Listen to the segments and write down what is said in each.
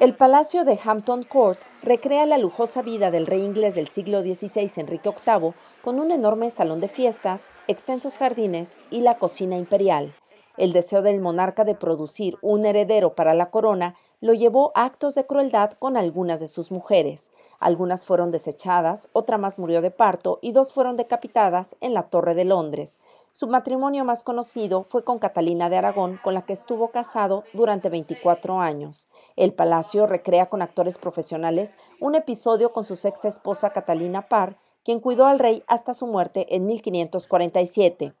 El Palacio de Hampton Court recrea la lujosa vida del rey inglés del siglo XVI Enrique VIII con un enorme salón de fiestas, extensos jardines y la cocina imperial. El deseo del monarca de producir un heredero para la corona lo llevó a actos de crueldad con algunas de sus mujeres. Algunas fueron desechadas, otra más murió de parto y dos fueron decapitadas en la Torre de Londres. Su matrimonio más conocido fue con Catalina de Aragón, con la que estuvo casado durante 24 años. El palacio recrea con actores profesionales un episodio con su sexta esposa Catalina Parr, quien cuidó al rey hasta su muerte en 1547.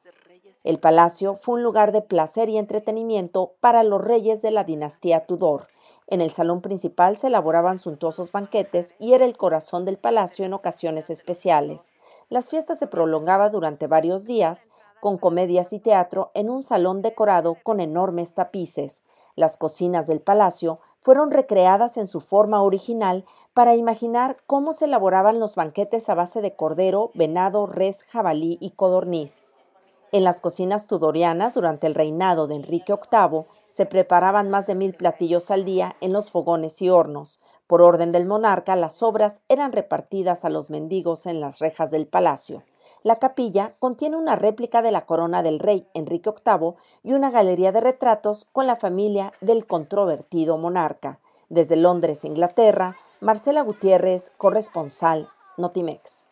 El palacio fue un lugar de placer y entretenimiento para los reyes de la dinastía Tudor. En el salón principal se elaboraban suntuosos banquetes y era el corazón del palacio en ocasiones especiales. Las fiestas se prolongaban durante varios días con comedias y teatro en un salón decorado con enormes tapices. Las cocinas del palacio fueron recreadas en su forma original para imaginar cómo se elaboraban los banquetes a base de cordero, venado, res, jabalí y codorniz. En las cocinas tudorianas, durante el reinado de Enrique VIII, se preparaban más de mil platillos al día en los fogones y hornos. Por orden del monarca, las obras eran repartidas a los mendigos en las rejas del palacio. La capilla contiene una réplica de la corona del rey Enrique VIII y una galería de retratos con la familia del controvertido monarca. Desde Londres, Inglaterra, Marcela Gutiérrez, corresponsal Notimex.